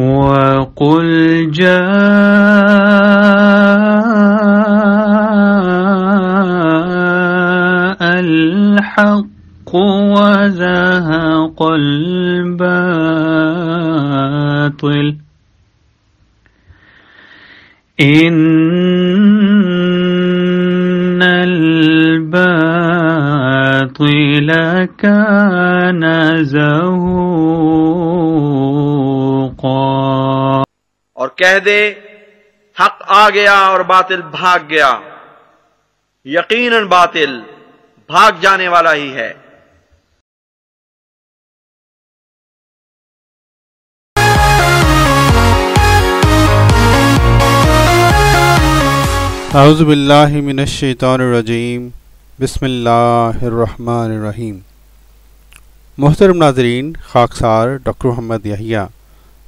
وقل جاء الحق وزهق الباطل إن الباطل كان زهوقا कह दे हक आ गया और बातिल भाग गया यकीनन बातिल भाग जाने वाला ही है आउज़बिल्लिमिनशैतरजीम बसमीम मोहतरम नाजरीन खाकसार डॉक्टर मोहम्मद यहिया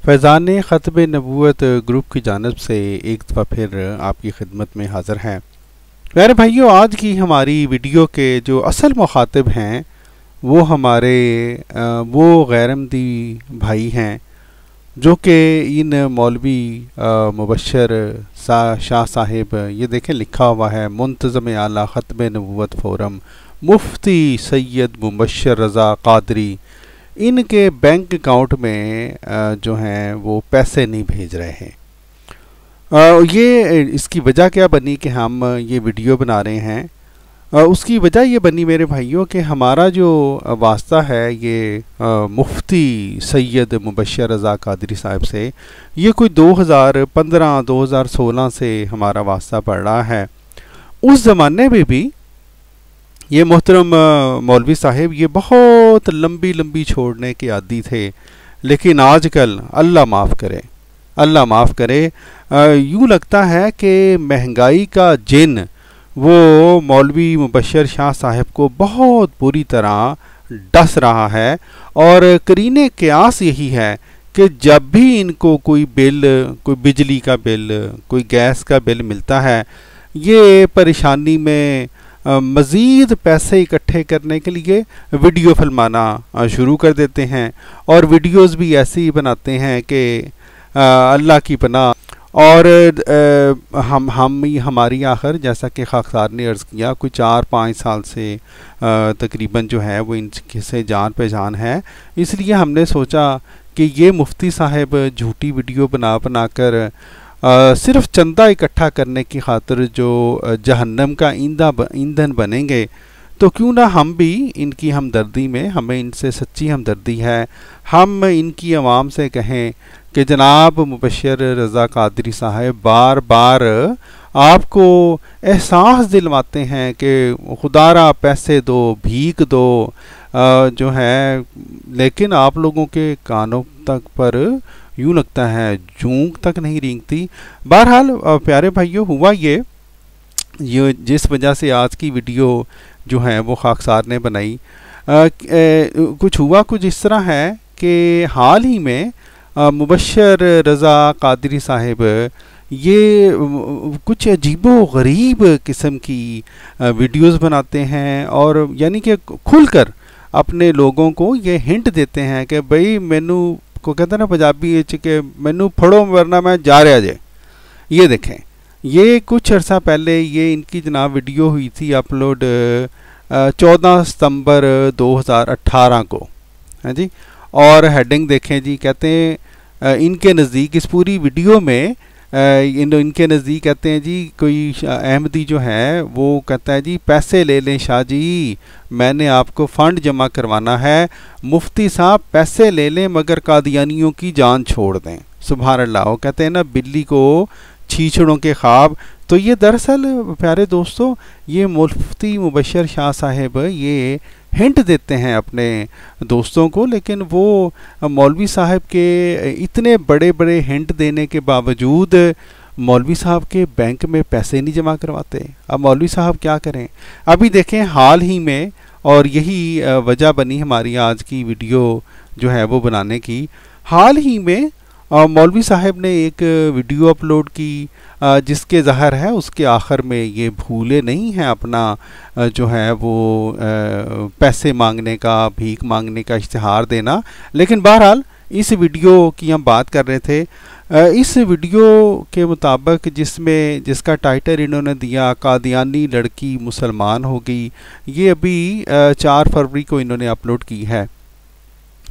फैज़ान ख़तब नबूत ग्रुप की जानब से एक दफ़ा फिर आपकी खिदमत में हाज़िर हैं मेरे भाइयों आज की हमारी वीडियो के जो असल मुखातब हैं वो हमारे वो गैरमदी भाई हैं जो कि इन मौलवी मुबशर सा शाह साहेब ये देखें लिखा हुआ है मुंतज़म आला ख़तब नबूत फोरम मुफ्ती सैयद मुबशर रज़ा कादरी इनके बैंक अकाउंट में जो हैं वो पैसे नहीं भेज रहे हैं ये इसकी वजह क्या बनी कि हम ये वीडियो बना रहे हैं उसकी वजह ये बनी मेरे भाइयों कि हमारा जो वास्ता है ये मुफ्ती सैयद मुबशर रज़ा कादरी साहब से ये कोई 2015-2016 से हमारा वास्ता पड़ रहा है उस ज़माने में भी ये मोहतरम मौलवी साहब ये बहुत लंबी लंबी छोड़ने के आदि थे लेकिन आजकल अल्लाह माफ़ करे अल्लाह माफ़ करे यूँ लगता है कि महंगाई का जिन वो मौलवी मुबशर शाह साहब को बहुत बुरी तरह डस रहा है और करीने क्यास यही है कि जब भी इनको कोई बिल कोई बिजली का बिल कोई गैस का बिल मिलता है ये परेशानी में मज़ीद पैसे इकट्ठे करने के लिए वीडियो फिल्माना शुरू कर देते हैं और वीडियोस भी ऐसी बनाते हैं कि अल्लाह की पना और आ, हम हम ही हमारी आखिर जैसा कि खाकसार ने अर्ज़ किया कोई चार पाँच साल से तकरीबन जो है वो इन से जान पहचान है इसलिए हमने सोचा कि ये मुफ्ती साहब झूठी वीडियो बना बना कर सिर्फ चंदा इकट्ठा करने की खातर जो जहन्नम का ईंधा ईंधन बनेंगे तो क्यों ना हम भी इनकी हमदर्दी में हमें इनसे सच्ची हमदर्दी है हम इनकी आवाम से कहें कि जनाब मुबशर रज़ा कादरी साहब बार बार आपको एहसास दिलवाते हैं कि खुदारा पैसे दो भीख दो जो है लेकिन आप लोगों के कानों तक पर यूँ लगता है जूंग तक नहीं रेंगती बहरहाल प्यारे भाइयों हुआ ये ये जिस वजह से आज की वीडियो जो है वो खाकसार ने बनाई आ, कुछ हुआ कुछ इस तरह है कि हाल ही में मुबशर रज़ा कादरी साहब ये कुछ अजीबो गरीब किस्म की वीडियोस बनाते हैं और यानी कि खुलकर अपने लोगों को ये हिंट देते हैं कि भाई मैनू को कहते ना पंजाबी ये कि मैनू फड़ो वरना मैं जा रहा जे ये देखें ये कुछ अर्सा पहले ये इनकी जनाब वीडियो हुई थी अपलोड चौदह सितंबर 2018 को है जी और हेडिंग देखें जी कहते हैं इनके नज़दीक इस पूरी वीडियो में इन इनके नज़दीक कहते हैं जी कोई अहमदी जो है वो कहता है जी पैसे ले लें शाह जी मैंने आपको फ़ंड जमा करवाना है मुफ्ती साहब पैसे ले लें मगर कादियानियों की जान छोड़ दें सुबह अल्लाह वो कहते हैं ना बिल्ली को छीछड़ों के ख्वाब तो ये दरअसल प्यारे दोस्तों ये मुफ्ती मुबशर शाह साहेब ये हिंट देते हैं अपने दोस्तों को लेकिन वो मौलवी साहब के इतने बड़े बड़े हिंट देने के बावजूद मौलवी साहब के बैंक में पैसे नहीं जमा करवाते अब मौलवी साहब क्या करें अभी देखें हाल ही में और यही वजह बनी हमारी आज की वीडियो जो है वो बनाने की हाल ही में मौलवी साहब ने एक वीडियो अपलोड की जिसके ज़ाहर है उसके आखिर में ये भूले नहीं हैं अपना जो है वो पैसे मांगने का भीख मांगने का इश्तहार देना लेकिन बहरहाल इस वीडियो की हम बात कर रहे थे इस वीडियो के मुताबिक जिसमें जिसका टाइटल इन्होंने दिया कादियानी लड़की मुसलमान होगी ये अभी चार फरवरी को इन्होंने अपलोड की है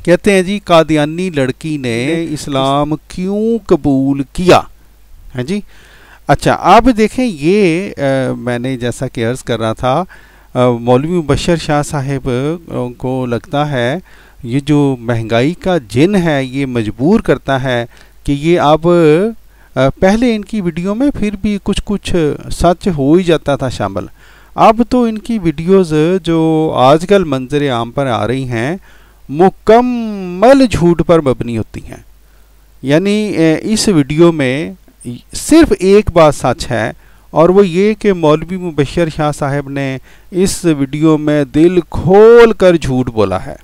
कहते हैं जी कादियानी लड़की ने इस्लाम क्यों कबूल किया है जी अच्छा आप देखें ये आ, मैंने जैसा कि अर्ज़ कर रहा था मौलवी बशर शाह साहेब को लगता है ये जो महंगाई का जिन है ये मजबूर करता है कि ये अब पहले इनकी वीडियो में फिर भी कुछ कुछ सच हो ही जाता था शामिल अब तो इनकी वीडियोज़ जो आजकल मंजर आम पर आ रही हैं मुकम्मल झूठ पर मबनी होती हैं यानी इस वीडियो में सिर्फ एक बात सच है और वो ये कि मौलवी मुबशर शाह साहब ने इस वीडियो में दिल खोल कर झूठ बोला है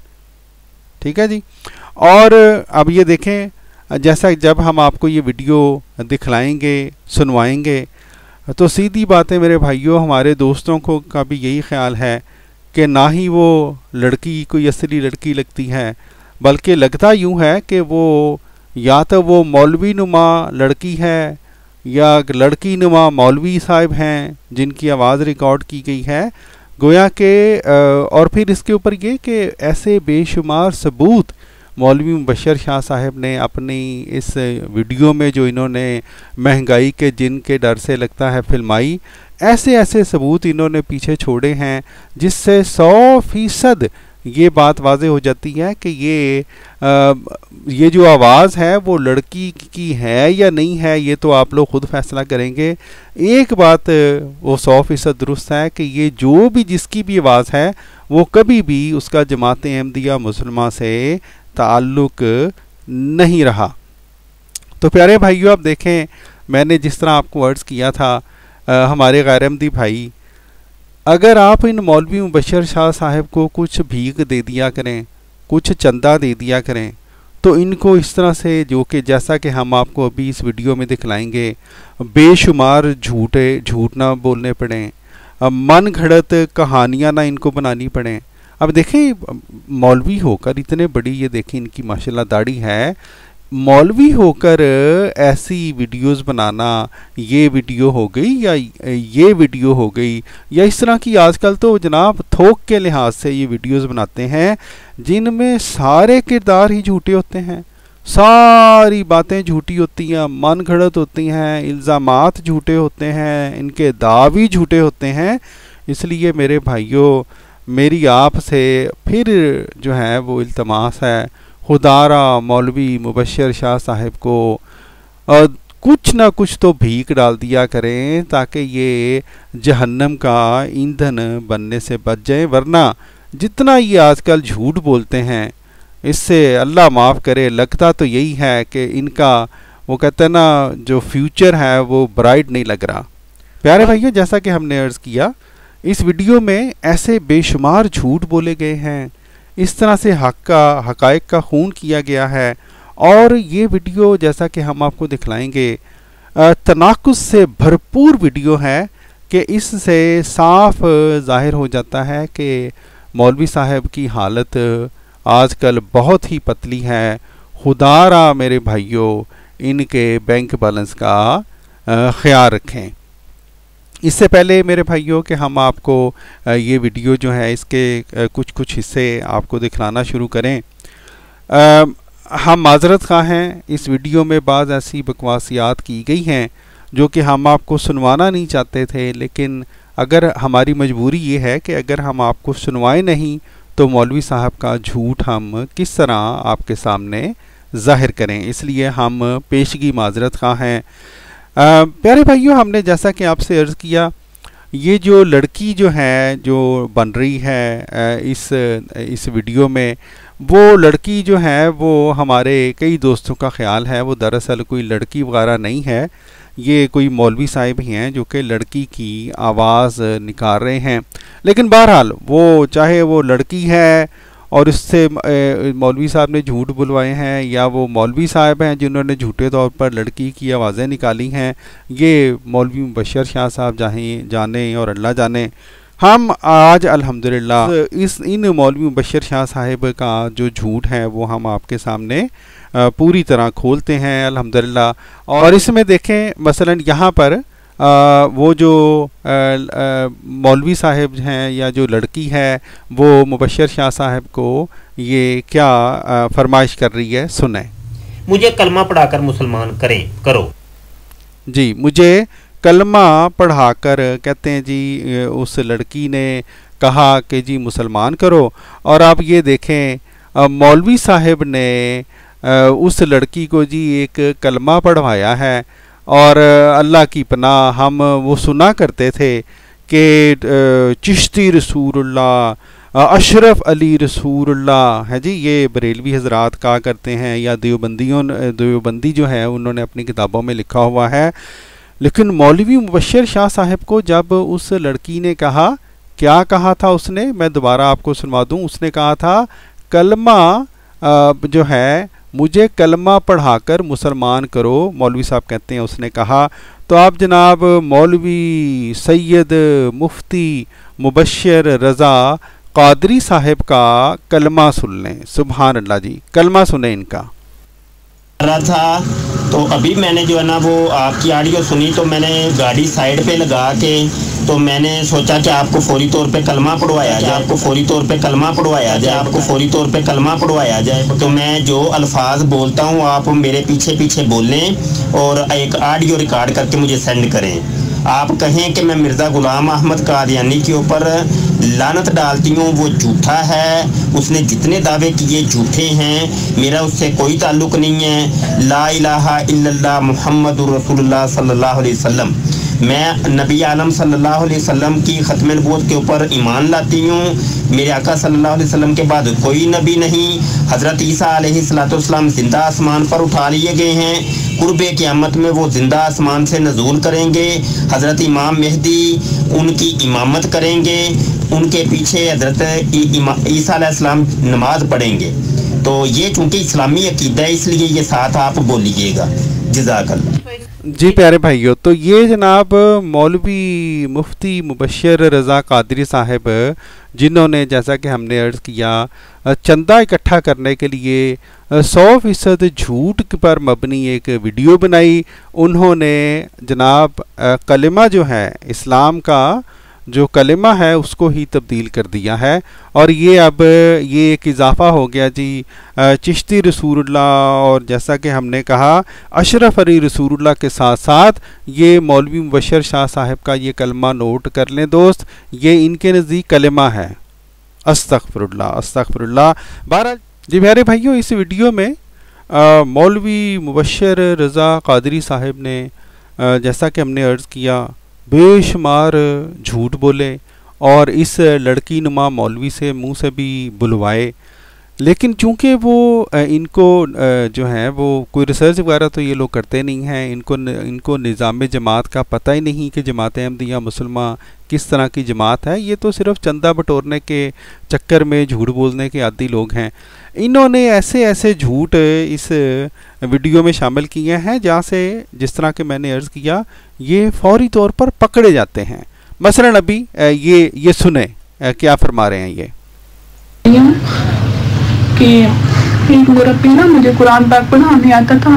ठीक है जी और अब ये देखें जैसा जब हम आपको ये वीडियो दिखलाएंगे सुनवाएंगे तो सीधी बातें मेरे भाइयों हमारे दोस्तों को का भी यही ख्याल है कि ना ही वो लड़की कोई असली लड़की लगती हैं बल्कि लगता यूँ है कि वो या तो वो मौलवी नुमा लड़की है या लड़की नुमा मौलवी साहब हैं जिनकी आवाज़ रिकॉर्ड की गई है गोया के और फिर इसके ऊपर ये कि ऐसे बेशुमार सबूत मौलवी मुबशर शाह साहब ने अपनी इस वीडियो में जो इन्होंने महंगाई के जिन के डर से लगता है फिल्माई ऐसे ऐसे सबूत इन्होंने पीछे छोड़े हैं जिससे सौ फीसद ये बात वाज हो जाती है कि ये आ, ये जो आवाज़ है वो लड़की की है या नहीं है ये तो आप लोग ख़ुद फैसला करेंगे एक बात वो सौ फीसद दुरुस्त है कि ये जो भी जिसकी भी आवाज़ है वो कभी भी उसका जमात अहमदिया मुसलमा से ताल्लुक़ नहीं रहा तो प्यारे भाइयों आप देखें मैंने जिस तरह आपको अर्ज़ किया था आ, हमारे गैरमदी भाई अगर आप इन मौलवी मुबशर शाह साहब को कुछ भीख दे दिया करें कुछ चंदा दे दिया करें तो इनको इस तरह से जो कि जैसा कि हम आपको अभी इस वीडियो में दिखलाएंगे बेशुमार झूठे झूठ ना बोलने पड़ें मन घड़त कहानियाँ ना इनको बनानी पड़ें अब देखें मौलवी होकर इतने बड़ी ये देखें इनकी माशाल्लाह दाढ़ी है मौलवी होकर ऐसी वीडियोस बनाना ये वीडियो हो गई या ये वीडियो हो गई या इस तरह की आजकल तो जनाब थोक के लिहाज से ये वीडियोस बनाते हैं जिनमें सारे किरदार ही झूठे होते हैं सारी बातें झूठी होती हैं मन घड़त होती हैं इल्ज़ाम झूठे होते हैं इनके दावी झूठे होते हैं इसलिए मेरे भाइयों मेरी आप से फिर जो है वो इल्तमास है खुदारा मौलवी मुबशर शाह साहब को कुछ ना कुछ तो भीख डाल दिया करें ताकि ये जहन्नम का ईंधन बनने से बच जाए वरना जितना ये आजकल झूठ बोलते हैं इससे अल्लाह माफ़ करे लगता तो यही है कि इनका वो कहते हैं ना जो फ्यूचर है वो ब्राइट नहीं लग रहा प्यारे भाइयों जैसा कि हमने अर्ज़ किया इस वीडियो में ऐसे बेशुमार झूठ बोले गए हैं इस तरह से हक का हकाइक का खून किया गया है और ये वीडियो जैसा कि हम आपको दिखलाएंगे तनाकुस से भरपूर वीडियो है कि इससे साफ जाहिर हो जाता है कि मौलवी साहब की हालत आजकल बहुत ही पतली है खुदारा मेरे भाइयों इनके बैंक बैलेंस का ख्याल रखें इससे पहले मेरे भाइयों के हम आपको ये वीडियो जो है इसके कुछ कुछ हिस्से आपको दिखलाना शुरू करें आ, हम माजरत खा हैं इस वीडियो में बाज़ ऐसी बकवासियात की गई हैं जो कि हम आपको सुनवाना नहीं चाहते थे लेकिन अगर हमारी मजबूरी ये है कि अगर हम आपको सुनवाएं नहीं तो मौलवी साहब का झूठ हम किस तरह आपके सामने ज़ाहिर करें इसलिए हम पेशगी माजरत खा हैं प्यारे भाइयों हमने जैसा कि आपसे अर्ज़ किया ये जो लड़की जो है जो बन रही है इस इस वीडियो में वो लड़की जो है वो हमारे कई दोस्तों का ख्याल है वो दरअसल कोई लड़की वगैरह नहीं है ये कोई मौलवी साहिब ही हैं जो कि लड़की की आवाज़ निकाल रहे हैं लेकिन बहरहाल वो चाहे वो लड़की है और इससे मौलवी साहब ने झूठ बुलवाए हैं या वो मौलवी साहब हैं जिन्होंने झूठे तौर पर लड़की की आवाज़ें निकाली हैं ये मौलवी मुबशर शाह साहब जाने जाने और अल्लाह जाने हम आज अल्हम्दुलिल्लाह इस इन मौलवी मुबशर शाह साहब का जो झूठ है वो हम आपके सामने पूरी तरह खोलते हैं अलहमदिल्ला और इसमें देखें मसला यहाँ पर आ, वो जो मौलवी साहब हैं या जो लड़की है वो मुबशर शाह साहब को ये क्या फरमाइश कर रही है सुने मुझे कलमा पढ़ाकर मुसलमान करें करो जी मुझे कलमा पढ़ाकर कहते हैं जी उस लड़की ने कहा कि जी मुसलमान करो और आप ये देखें मौलवी साहब ने उस लड़की को जी एक कलमा पढ़वाया है और अल्लाह की पनाह हम वो सुना करते थे कि चिश्ती रसूल्ला अशरफ अली रसूल्ला है जी ये बरेलवी हजरात कहा करते हैं या देवबंदियों देवबंदी जो है उन्होंने अपनी किताबों में लिखा हुआ है लेकिन मौलवी मुबशर शाह साहब को जब उस लड़की ने कहा क्या कहा था उसने मैं दोबारा आपको सुनवा दूँ उसने कहा था कलमा जो है मुझे कलमा पढ़ाकर मुसलमान करो मौलवी साहब कहते हैं उसने कहा तो आप जनाब मौलवी सैयद मुफ्ती मुबशर रज़ा कादरी साहब का कलमा सुन लें सुबहान अल्लाह जी कलमा सुने इनका रहा था तो अभी मैंने जो है ना वो आपकी आडियो सुनी तो मैंने गाड़ी साइड पे लगा के तो मैंने सोचा कि आपको फौरी तौर पे कलमा पढ़वाया जाए आपको फौरी तौर पे कलमा पढ़वाया जाए आपको फौरी तौर पे कलमा पढ़वाया जाए तो मैं जो अल्फाज बोलता हूँ आप मेरे पीछे पीछे बोलें और एक ऑडियो रिकॉर्ड करके मुझे सेंड करें आप कहें कि मैं मिर्ज़ा ग़ुलाम अहमद कादियानी के ऊपर लानत डालती हूँ वो झूठा है उसने जितने दावे किए झूठे हैं मेरा उससे कोई ताल्लुक नहीं है ला इलाहा इल्लल्लाह मुहम्मद रसूलुल्लाह सल्लल्लाहु अलैहि वसल्लम मैं नबी आलम सल्लल्लाहु अलैहि वसल्लम की ख़त्म नबूत के ऊपर ईमान लाती हूँ मेरे आका सल्लल्लाहु अलैहि वसल्लम के बाद कोई नबी नहीं हज़रत ईसा सलाम ज़िंदा आसमान पर उठा लिए गए हैं कुर्ब क़्यामत में वो ज़िंदा आसमान से नजूल करेंगे हज़रत इमाम मेहदी उनकी इमामत करेंगे उनके पीछे हज़रत ईसा नमाज़ पढ़ेंगे तो ये चूंकि इस्लामी अकीदा है इसलिए ये साथ आप बोलिएगा जजाकल जी प्यारे भाइयों तो ये जनाब मौलवी मुफ्ती मुबशर रज़ा कादरी साहब जिन्होंने जैसा कि हमने अर्ज़ किया चंदा इकट्ठा करने के लिए सौ फीसद झूठ पर मबनी एक वीडियो बनाई उन्होंने जनाब कलमा जो है इस्लाम का जो कलमा है उसको ही तब्दील कर दिया है और ये अब ये एक इजाफ़ा हो गया जी चिश्ती रसूलुल्लाह और जैसा कि हमने कहा अशरफ अली रसूलुल्लाह के साथ साथ ये मौलवी मुबशर शाह साहब का ये कलमा नोट कर लें दोस्त ये इनके नज़दीक कलमा है अस्तफ़रल्ला अस्तफ़रल्ला बहरहाल जी मेरे भाइयों इस वीडियो में मौलवी मुबशर रज़ा कादरी साहब ने आ, जैसा कि हमने अर्ज़ किया बेशुमार झूठ बोले और इस लड़की नुमा मौलवी से मुंह से भी बुलवाए लेकिन चूंकि वो इनको जो है वो कोई रिसर्च वगैरह तो ये लोग करते नहीं हैं इनको इनको निज़ाम जमात का पता ही नहीं कि जमात अहमदिया मुसलमान किस तरह की जमात है ये तो सिर्फ चंदा बटोरने के चक्कर में झूठ बोलने के आदि लोग हैं इन्होंने ऐसे ऐसे झूठ इस वीडियो में शामिल किए हैं जहाँ से जिस तरह के मैंने अर्ज़ किया ये फौरी तौर पर पकड़े जाते हैं मसलन अभी ये ये सुने क्या फरमा रहे हैं ये कि एक मेरा पीना मुझे कुरान पाक पढ़ा नहीं आता था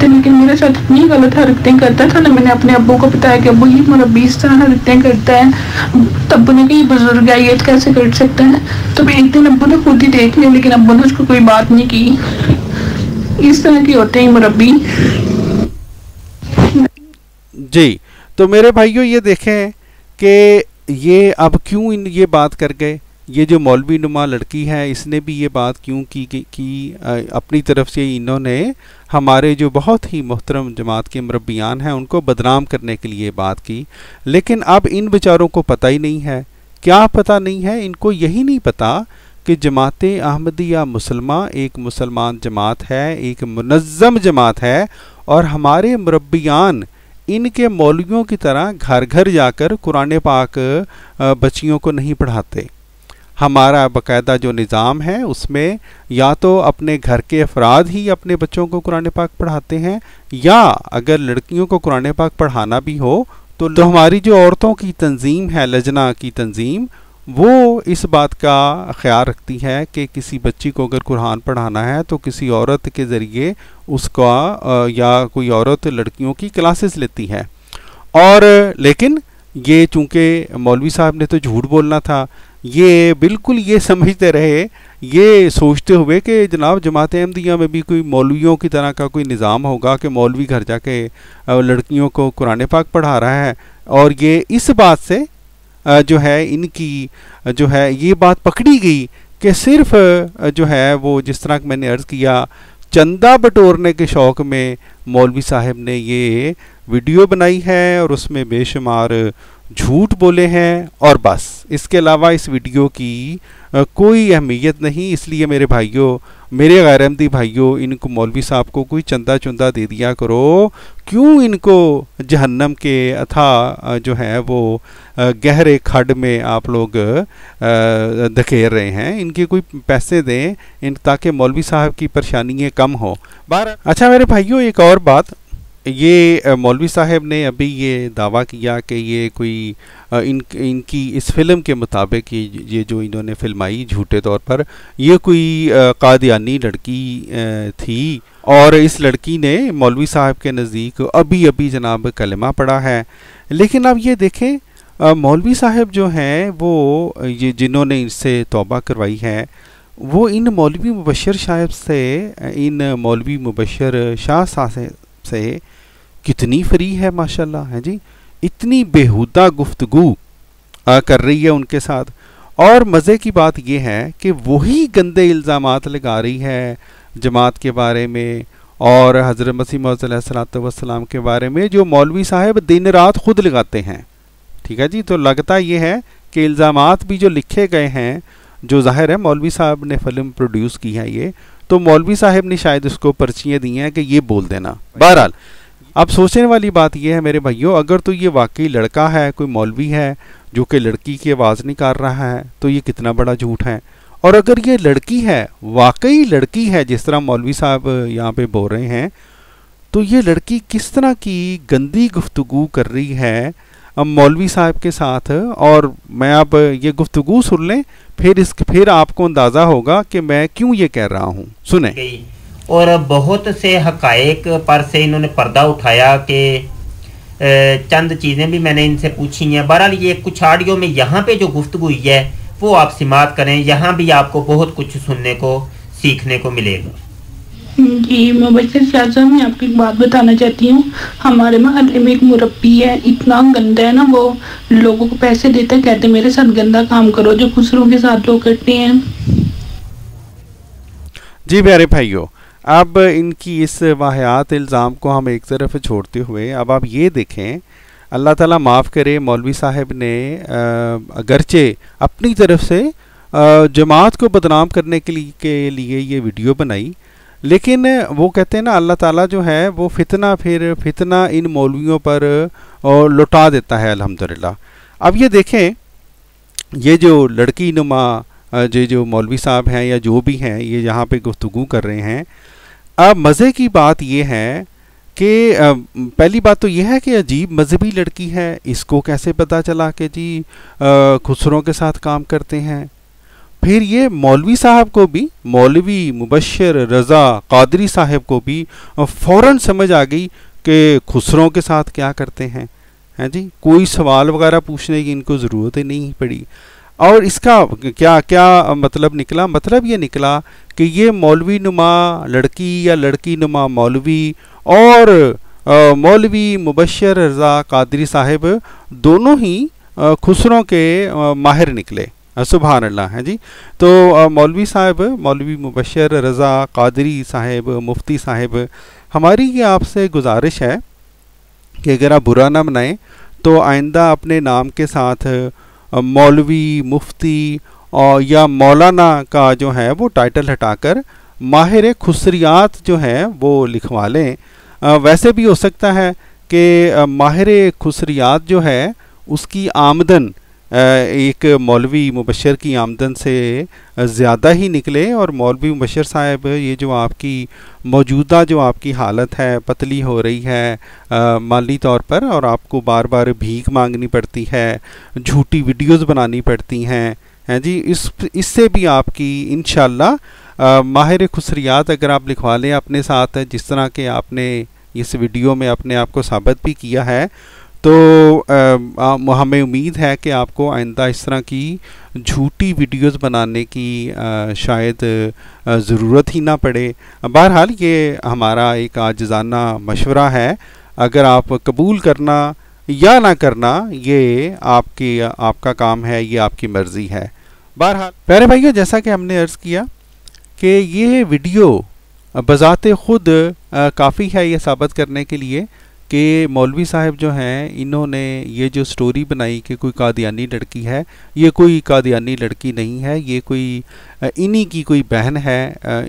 तो लेकिन मेरे साथ इतनी गलत हरकतें करता था ना मैंने अपने अबू को बताया कि अबू ये मेरा बीस तरह हरकतें करता है तब्बू ने कही बुजुर्ग है ये तो कैसे कर सकते हैं तो मैं एक दिन अबू ने खुद ही देख लिया लेकिन अबू ने उसको कोई बात नहीं की इस तरह के होते हैं मुरबी जी तो मेरे भाइयों ये देखें कि ये अब क्यों इन ये बात कर गए ये जो मौलवी नुमा लड़की है इसने भी ये बात क्यों की कि, कि अपनी तरफ से इन्होंने हमारे जो बहुत ही मोहतरम जमात के मरबियान हैं उनको बदनाम करने के लिए बात की लेकिन अब इन बेचारों को पता ही नहीं है क्या पता नहीं है इनको यही नहीं पता कि जमात या मुसलमा एक मुसलमान जमात है एक मनज़म जमात है और हमारे मरबियान इनके मौलवियों की तरह घर घर जाकर कुरान पाक बच्चियों को नहीं पढ़ाते हमारा बाकायदा जो निज़ाम है उसमें या तो अपने घर के अफराद ही अपने बच्चों को कुरान पाक पढ़ाते हैं या अगर लड़कियों को कुरान पाक पढ़ाना भी हो तो, तो हमारी जो औरतों की तंजीम है लजना की तंजीम वो इस बात का ख्याल रखती है कि किसी बच्ची को अगर कुरान पढ़ाना है तो किसी औरत के ज़रिए उसका या कोई औरत लड़कियों की क्लासेस लेती है और लेकिन ये चूँकि मौलवी साहब ने तो झूठ बोलना था ये बिल्कुल ये समझते रहे ये सोचते हुए कि जनाब जमात अहमदिया में भी कोई मौलवियों की तरह का कोई निज़ाम होगा कि मौलवी घर जाके लड़कियों को कुरान पाक पढ़ा रहा है और ये इस बात से जो है इनकी जो है ये बात पकड़ी गई कि सिर्फ जो है वो जिस तरह मैंने अर्ज़ किया चंदा बटोरने के शौक़ में मौलवी साहब ने ये वीडियो बनाई है और उसमें बेशुमार झूठ बोले हैं और बस इसके अलावा इस वीडियो की कोई अहमियत नहीं इसलिए मेरे भाइयों मेरे अहमदी भाइयों इनको मौलवी साहब को कोई चंदा चुंदा दे दिया करो क्यों इनको जहन्नम के अथा जो है वो गहरे खड में आप लोग धकेर रहे हैं इनके कोई पैसे दें इन ताकि मौलवी साहब की परेशानियाँ कम हो बार अच्छा मेरे भाइयों एक और बात ये मौलवी साहब ने अभी ये दावा किया कि ये कोई इन इनकी इस फिल्म के मुताबिक ये ये जो इन्होंने फिल्माई झूठे तौर पर ये कोई कादियानी लड़की थी और इस लड़की ने मौलवी साहब के नज़दीक अभी अभी जनाब कलमा पढ़ा है लेकिन अब ये देखें मौलवी साहब जो हैं वो ये जिन्होंने इनसे तोबा करवाई है वो इन मौलवी मुबशर साहब से इन मौलवी मुबशर शाह साहब से कितनी फ्री है माशाल्लाह है जी इतनी बेहुदा गुफ्तगु कर रही है उनके साथ और मज़े की बात यह है कि वही गंदे इल्ज़ाम लगा रही है जमात के बारे में और हज़रत मसीह वसलाम के बारे में जो मौलवी साहब दिन रात खुद लगाते हैं ठीक है जी तो लगता ये है कि इल्ज़ाम भी जो लिखे गए हैं जो जाहिर है मौलवी साहब ने फिल्म प्रोड्यूस की है ये तो मौलवी साहब ने शायद उसको पर्चियाँ दी हैं कि ये बोल देना बहरहाल अब सोचने वाली बात यह है मेरे भाइयों अगर तो ये वाकई लड़का है कोई मौलवी है जो कि लड़की की आवाज़ निकाल रहा है तो ये कितना बड़ा झूठ है और अगर ये लड़की है वाकई लड़की है जिस तरह मौलवी साहब यहाँ पे बोल रहे हैं तो ये लड़की किस तरह की गंदी गुफ्तु कर रही है मौलवी साहब के साथ और मैं आप ये गुफ्तु सुन लें फिर इस फिर आपको अंदाज़ा होगा कि मैं क्यों ये कह रहा हूँ सुने और बहुत से हकायक पर से इन्होंने पर्दा उठाया कि चंद चीज़ें भी मैंने इनसे पूछी हैं बहरहाल ये कुछ आडियो में यहाँ पे जो गुफ्तु हुई है वो आप समात करें यहाँ भी आपको बहुत कुछ सुनने को सीखने को मिलेगा जी मुबसर साहब साहब मैं आपको एक बात बताना चाहती हूँ हमारे महल में एक मुरबी है इतना गंदा है ना वो लोगों को पैसे देता है कहते मेरे साथ गंदा काम करो जो खुसरों के साथ लोग करते हैं जी प्यारे भाइयों अब इनकी इस वाहियात इल्ज़ाम को हम एक तरफ छोड़ते हुए अब आप ये देखें अल्लाह ताला माफ़ करे मौलवी साहब ने अगरचे अपनी तरफ से जमात को बदनाम करने के लिए के लिए ये वीडियो बनाई लेकिन वो कहते हैं ना अल्लाह ताला जो है वो फितना फिर फितना इन मौलवियों पर लौटा देता है अल्हम्दुलिल्लाह अब ये देखें ये जो लड़की नुमा जो जो मौलवी साहब हैं या जो भी हैं ये यहाँ पे गुफ्तु कर रहे हैं अब मज़े की बात यह है कि पहली बात तो यह है कि अजीब मजहबी लड़की है इसको कैसे पता चला कि जी खुसरों के साथ काम करते हैं फिर ये मौलवी साहब को भी मौलवी मुबशर रज़ा कादरी साहब को भी फ़ौर समझ आ गई कि खुसरों के साथ क्या करते हैं हैं जी कोई सवाल वगैरह पूछने की इनको ज़रूरत ही नहीं पड़ी और इसका क्या क्या मतलब निकला मतलब ये निकला कि ये मौलवी नुमा लड़की या लड़की नुमा मौलवी और मौलवी मुबशर रजा कादरी साहिब दोनों ही खुसरों के माहिर निकले सुबहान अल्लाह हैं जी तो मौलवी साहब मौलवी मुबशर रज़ा कादरी साहब मुफ्ती साहब हमारी ये आपसे गुजारिश है कि अगर आप बुरा ना मनाएं तो आइंदा अपने नाम के साथ मौलवी मुफ्ती और या मौलाना का जो है वो टाइटल हटाकर माहिर खुसरियात जो है वो लिखवा लें वैसे भी हो सकता है कि माहिर खुसरियात जो है उसकी आमदन एक मौलवी मुबशर की आमदन से ज़्यादा ही निकले और मौलवी मुबशर साहब ये जो आपकी मौजूदा जो आपकी हालत है पतली हो रही है माली तौर पर और आपको बार बार भीख मांगनी पड़ती है झूठी वीडियोस बनानी पड़ती हैं हैं जी इस इससे भी आपकी इन माहिर खुसरियात अगर आप लिखवा लें अपने साथ जिस तरह के आपने इस वीडियो में अपने आप को साबित भी किया है तो हमें उम्मीद है कि आपको आइंदा इस तरह की झूठी वीडियोस बनाने की आ, शायद ज़रूरत ही ना पड़े बहरहाल ये हमारा एक आजाना मशवरा है अगर आप कबूल करना या ना करना ये आपके आपका काम है ये आपकी मर्ज़ी है बहरहाल प्यारे भाइयों जैसा कि हमने अर्ज़ किया कि ये वीडियो बज़ात ख़ुद काफ़ी है ये साबित करने के लिए कि मौलवी साहब जो हैं इन्होंने ये जो स्टोरी बनाई कि कोई कादियानी लड़की है ये कोई कादियानी लड़की नहीं है ये कोई इन्हीं की कोई बहन है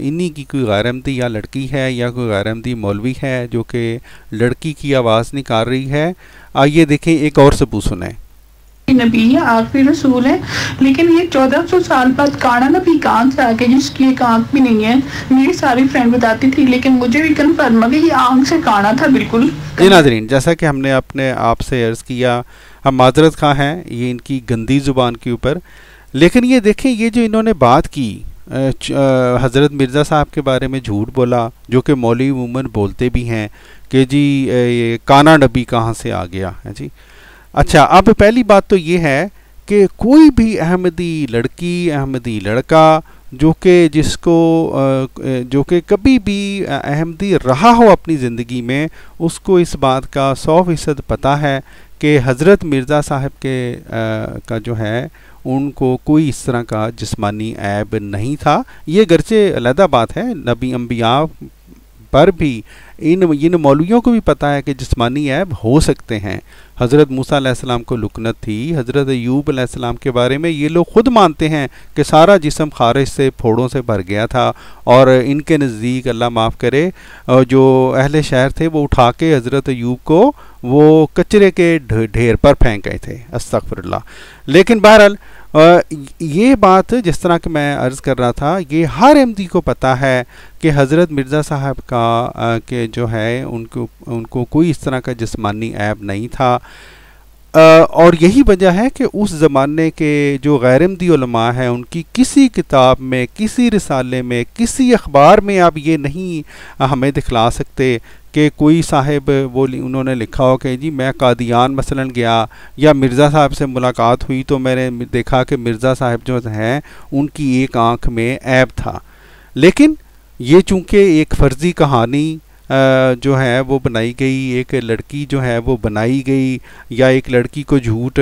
इन्हीं की कोई गैरमदी या लड़की है या कोई गैरमदी मौलवी है जो कि लड़की की आवाज़ निकाल रही है आइए देखें एक और सबूत सुनाएं नबी है आखिरी रसूल है लेकिन ये चौदह सौ साल बाद काड़ा नबी कहाँ से आ गए जिसकी एक आंख भी नहीं है मेरी सारी फ्रेंड बताती थी लेकिन मुझे भी कन्फर्म हो ये आंख से काड़ा था बिल्कुल जी नाजरीन जैसा कि हमने अपने आप से अर्ज़ किया हम माजरत खां हैं ये इनकी गंदी ज़ुबान के ऊपर लेकिन ये देखें ये जो इन्होंने बात की हज़रत मिर्ज़ा साहब के बारे में झूठ बोला जो कि मौलवी उमूमन बोलते भी हैं कि जी ये काना नबी कहाँ से आ गया है जी अच्छा अब पहली बात तो ये है कि कोई भी अहमदी लड़की अहमदी लड़का जो कि जिसको जो कि कभी भी अहमदी रहा हो अपनी ज़िंदगी में उसको इस बात का सौ फ़ीसद पता है कि हज़रत मिर्ज़ा साहब के आ, का जो है उनको कोई इस तरह का जिस्मानी ऐब नहीं था ये गरचे अलहदा बात है नबी अम्बिया पर भी इन इन मौलवियों को भी पता है कि जिसमानी ऐब हो सकते हैं हज़रत मूसा को लुकनत थी हज़रत यूब आसमाम के बारे में ये लोग ख़ुद मानते हैं कि सारा जिसम खारिश से फोड़ों से भर गया था और इनके नज़दीक अल्लाह माफ़ करे जो अहल शहर थे वो उठा के हज़रत यूब को वो कचरे के ढेर पर फेंक गए थे अस्तफ़रल्ला लेकिन बहरहाल ये बात जिस तरह कि मैं अर्ज़ कर रहा था ये हर एमडी को पता है कि हज़रत मिर्ज़ा साहब का के जो है उनको उनको कोई इस तरह का जिसमानी ऐप नहीं था आ, और यही वजह है कि उस ज़माने के जो गैरमदी हैं उनकी किसी किताब में किसी रिसाले में किसी अखबार में आप ये नहीं हमें दिखला सकते कि कोई साहेब वो उन्होंने लिखा हो कि जी मैं कादियान मसलन गया या मिर्ज़ा साहब से मुलाकात हुई तो मैंने देखा कि मिर्ज़ा साहब जो हैं उनकी एक आंख में ऐब था लेकिन ये चूँकि एक फ़र्ज़ी कहानी जो है वो बनाई गई एक लड़की जो है वो बनाई गई या एक लड़की को झूठ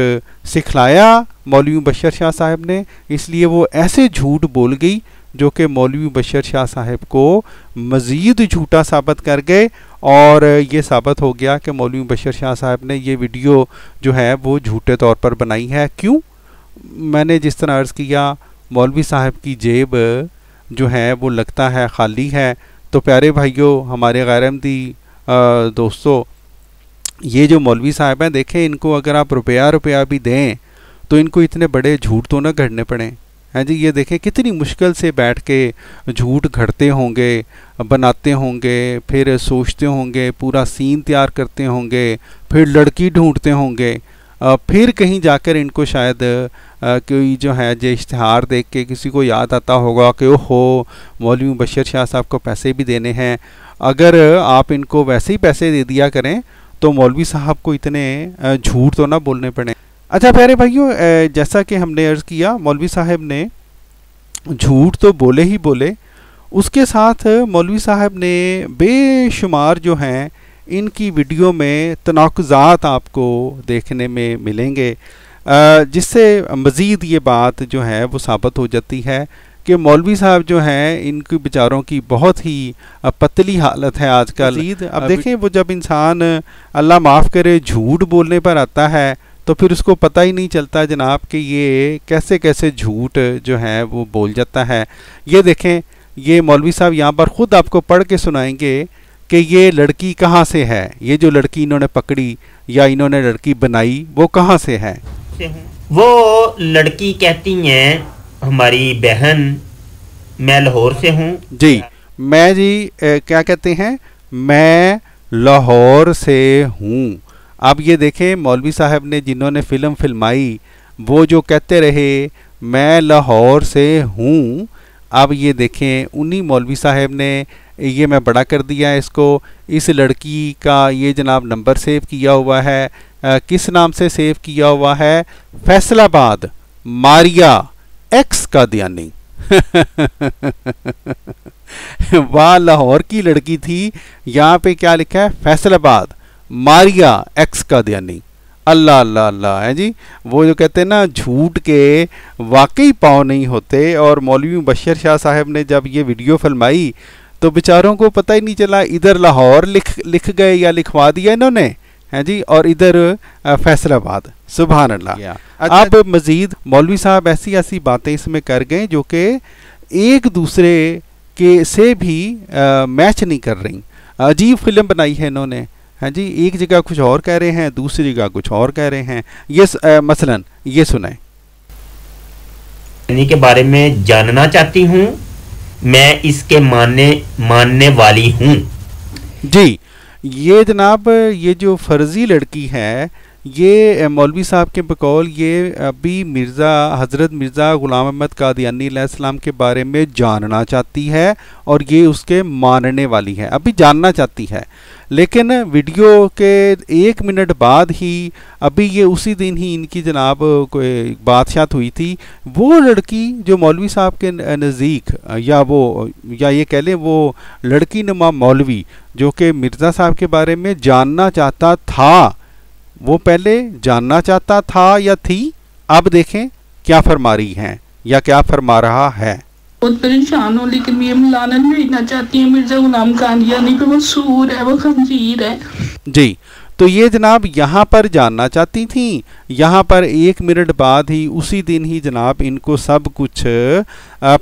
सिखलाया मौलवी बशर शाह साहब ने इसलिए वो ऐसे झूठ बोल गई जो कि मौलवी बशर शाह साहब को मज़ीद झूठा साबित कर गए और ये साबित हो गया कि मौलवी बशर शाह साहब ने ये वीडियो जो है वो झूठे तौर पर बनाई है क्यों मैंने जिस तरह अर्ज़ किया मौलवी साहब की जेब जो है वो लगता है खाली है तो प्यारे भाइयों हमारे गैरमदी दोस्तों ये जो मौलवी साहब हैं देखें इनको अगर आप रुपया रुपया भी दें तो इनको इतने बड़े झूठ तो ना घड़ने पड़ें हैं जी ये देखें कितनी मुश्किल से बैठ के झूठ घड़ते होंगे बनाते होंगे फिर सोचते होंगे पूरा सीन तैयार करते होंगे फिर लड़की ढूंढते होंगे फिर कहीं जाकर इनको शायद कोई जो है जो इश्तहार देख के किसी को याद आता होगा कि ओहो मौलवी बशर शाह साहब को पैसे भी देने हैं अगर आप इनको वैसे ही पैसे दे दिया करें तो मौलवी साहब को इतने झूठ तो ना बोलने पड़े अच्छा प्यारे भाइयों जैसा कि हमने अर्ज़ किया मौलवी साहब ने झूठ तो बोले ही बोले उसके साथ मौलवी साहब ने बेशुमार जो हैं इनकी वीडियो में तनाकज़ात आपको देखने में मिलेंगे जिससे मज़ीद ये बात जो है वो साबित हो जाती है कि मौलवी साहब जो हैं इनकी बेचारों की बहुत ही पतली हालत है आजकल अब देखें वो जब इंसान अल्लाह माफ़ करे झूठ बोलने पर आता है तो फिर उसको पता ही नहीं चलता जनाब कि ये कैसे कैसे झूठ जो है वो बोल जाता है ये देखें ये मौलवी साहब यहाँ पर ख़ुद आपको पढ़ के सुनाएंगे कि ये लड़की कहाँ से है ये जो लड़की इन्होंने पकड़ी या इन्होंने लड़की बनाई वो कहाँ से है वो लड़की कहती हैं हमारी बहन मैं लाहौर से हूँ जी मैं जी ए, क्या कहते हैं मैं लाहौर से हूँ अब ये देखें मौलवी साहब ने जिन्होंने फ़िल्म फिल्माई वो जो कहते रहे मैं लाहौर से हूँ अब ये देखें उन्हीं मौलवी साहब ने ये मैं बड़ा कर दिया इसको इस लड़की का ये जनाब नंबर सेव किया हुआ है आ, किस नाम से सेव किया हुआ है फैसलाबाद मारिया एक्स का दयानी वाह लाहौर की लड़की थी यहाँ पे क्या लिखा है फैसलाबाद मारिया एक्स का दयानी अल्लाह अल्लाह अल्लाह है जी वो जो कहते हैं ना झूठ के वाकई पाँव नहीं होते और मौलवी बशर शाह साहब ने जब ये वीडियो फिल्माई तो बेचारों को पता ही नहीं चला इधर लाहौर लिख लिख गए या लिखवा दिया इन्होंने हैं जी और इधर फैसलाबाद सुबह अल्लाह अब अच्छा। मज़ीद मौलवी साहब ऐसी ऐसी बातें इसमें कर गए जो कि एक दूसरे के से भी आ, मैच नहीं कर रही अजीब फिल्म बनाई है इन्होंने हाँ जी एक जगह कुछ और कह रहे हैं दूसरी जगह कुछ और कह रहे हैं ये स, आ, मसलन ये सुनाए के बारे में जानना चाहती हूँ मैं इसके मानने मानने वाली हूँ जी ये जनाब ये जो फर्जी लड़की है ये मौलवी साहब के बकौल ये अभी मिर्ज़ा हज़रत मिर्ज़ा ग़ुलाम अहमद कादियानी सलाम के बारे में जानना चाहती है और ये उसके मानने वाली है अभी जानना चाहती है लेकिन वीडियो के एक मिनट बाद ही अभी ये उसी दिन ही इनकी जनाब कोई बादशाह हुई थी वो लड़की जो मौलवी साहब के नज़दीक या वो या ये कह लें वो लड़की नुमा मौलवी जो कि मिर्ज़ा साहब के बारे में जानना चाहता था वो पहले जानना चाहता था या थी अब देखें क्या फरमा रही हैं या क्या फरमा रहा है बहुत परेशान हूँ लेकिन ये नहीं भेजना चाहती हूँ मिर्जा गुलाम कादियानी पे वो सूर है वो खंजीर है जी तो ये जनाब यहाँ पर जानना चाहती थी यहाँ पर एक मिनट बाद ही उसी दिन ही जनाब इनको सब कुछ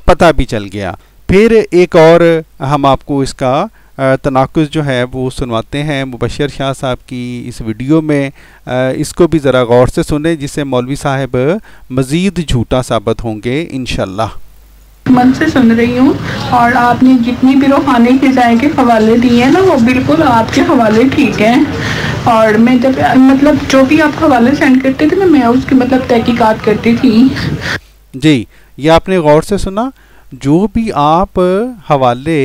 पता भी चल गया फिर एक और हम आपको इसका तनाकुस जो है वो सुनवाते हैं मुबशर शाह साहब की इस वीडियो में इसको भी ज़रा गौर से सुने जिससे मौलवी साहब मज़ीद झूठा साबित होंगे इन मन से सुन रही हूँ और आपने जितनी भी रूहानी ग़िज़ाएँ के हवाले दिए हैं ना वो बिल्कुल आपके हवाले ठीक हैं और मैं जब मतलब जो भी आप हवाले सेंड करते थे ना मैं उसकी मतलब तहकीकत करती थी जी ये आपने गौर से सुना जो भी आप हवाले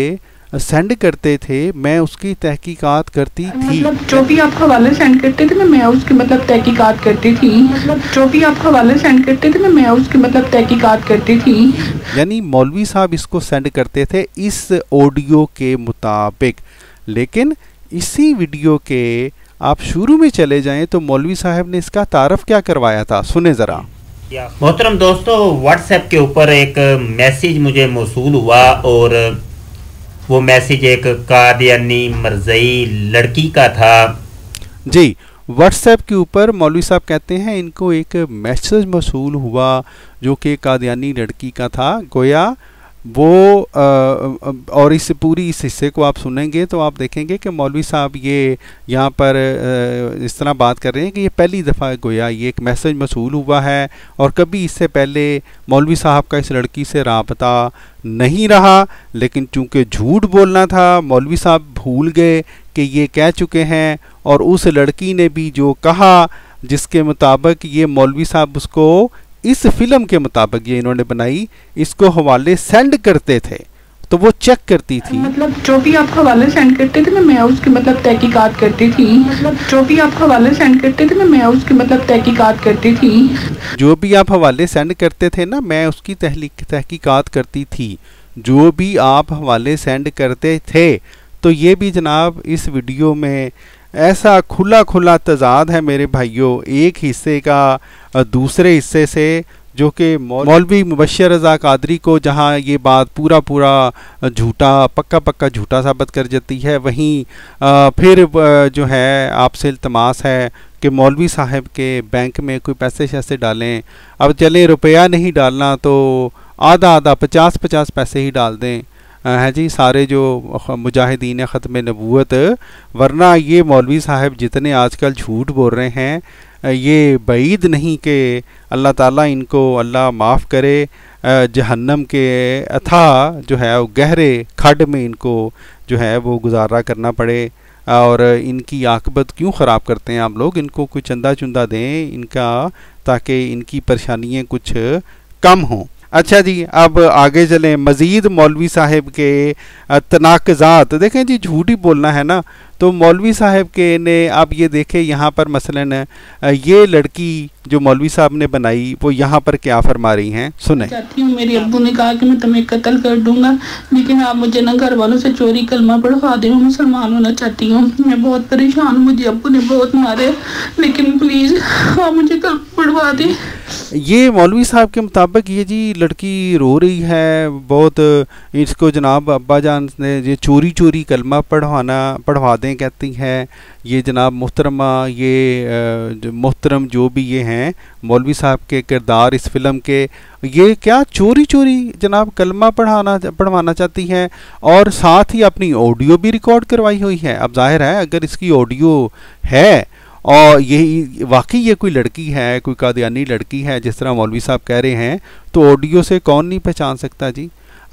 सेंड करते थे मैं उसकी तहकीकात करती थी मतलब जो भी आप हवाले सेंड करते थे मैं उसकी मतलब तहकीकात करती थी मतलब जो भी आप हवाले सेंड करते थे मैं उसकी मतलब तहकीकात करती थी यानी मौलवी साहब इसको सेंड करते थे इस ऑडियो के मुताबिक लेकिन इसी वीडियो के आप शुरू में चले जाएं तो मौलवी साहब ने इसका तारफ क्या करवाया था सुने ज़रा मोहतरम दोस्तों व्हाट्सएप के ऊपर एक मैसेज मुझे मौसू हुआ और वो मैसेज एक कादयानी मरजई लड़की का था जी व्हाट्सएप के ऊपर मौलवी साहब कहते हैं इनको एक मैसेज मौसू हुआ जो कि कादयानी लड़की का था गोया वो आ, और इस पूरी इस हिस्से को आप सुनेंगे तो आप देखेंगे कि मौलवी साहब ये यहाँ पर इस तरह बात कर रहे हैं कि ये पहली दफ़ा गोया ये एक मैसेज मसूल हुआ है और कभी इससे पहले मौलवी साहब का इस लड़की से रबता नहीं रहा लेकिन चूंकि झूठ बोलना था मौलवी साहब भूल गए कि ये कह चुके हैं और उस लड़की ने भी जो कहा जिसके मुताबिक ये मौलवी साहब उसको इस फिल्म के मुताबिक ये इन्होंने बनाई इसको हवाले सेंड करते थे तो वो चेक करती थी मतलब जो भी आप हवाले सेंड करते थे ना मैं उसकी मतलब तहकीकात करती थी मतलब जो भी आप हवाले सेंड करते थे ना मैं उसकी मतलब तहकीकात करती थी जो भी आप हवाले सेंड करते थे ना मैं उसकी तहकीकात करती थी जो भी आप हवाले सेंड करते थे तो ये भी जनाब इस वीडियो में ऐसा खुला खुला तजाद है मेरे भाइयों एक हिस्से का दूसरे हिस्से से जो कि मौलवी मुबशर रज़ा कादरी को जहाँ ये बात पूरा पूरा झूठा पक्का पक्का झूठा साबित कर जाती है वहीं फिर जो है आपसे इल्तमास है कि मौलवी साहब के बैंक में कोई पैसे शैसे डालें अब चलें रुपया नहीं डालना तो आधा आधा पचास पचास पैसे ही डाल दें हैं जी सारे जो मुजाहिदीन ख़त्म नबूत वरना ये मौलवी साहब जितने आजकल झूठ बोल रहे हैं ये बैद नहीं कि अल्लाह ताला इनको अल्लाह माफ़ करे जहन्नम के अथा जो है वो गहरे खड में इनको जो है वो गुजारा करना पड़े और इनकी आकबत क्यों ख़राब करते हैं आप लोग इनको कोई चंदा चुंदा दें इनका ताकि इनकी परेशानियाँ कुछ कम हों अच्छा जी अब आगे चलें मज़ीद मौलवी साहब के तनाकज़ात देखें जी झूठ ही बोलना है ना तो मौलवी साहब के ने आप ये देखें यहाँ पर मसलन ये लड़की जो मौलवी साहब ने बनाई वो यहाँ पर क्या फरमा रही हैं सुने चाहती हूँ मेरी अबू ने कहा कि मैं तुम्हें कत्ल कर दूंगा लेकिन आप मुझे ना घर वालों से चोरी कलमा पढ़वा दे मुसलमान होना चाहती हूँ मैं बहुत परेशान हूँ मुझे अबू ने बहुत मारे लेकिन प्लीज़ आप मुझे कल पढ़वा दे ये मौलवी साहब के मुताबिक ये जी लड़की रो रही है बहुत इसको जनाब अब्बा जान ने ये चोरी चोरी कलमा पढ़वाना पढ़वा दे बातें कहती हैं ये जनाब मुहतरमा ये मोहतरम जो भी ये हैं मौलवी साहब के किरदार इस फिल्म के ये क्या चोरी चोरी जनाब कलमा पढ़ाना पढ़वाना चाहती हैं और साथ ही अपनी ऑडियो भी रिकॉर्ड करवाई हुई है अब जाहिर है अगर इसकी ऑडियो है और यही वाकई ये कोई लड़की है कोई कादयानी लड़की है जिस तरह मौलवी साहब कह रहे हैं तो ऑडियो से कौन नहीं पहचान सकता जी